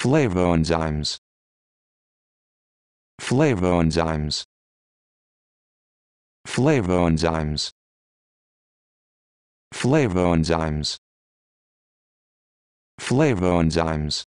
Flavoenzymes. Flavoenzymes. Flavoenzymes. Flavoenzymes. Flavoenzymes.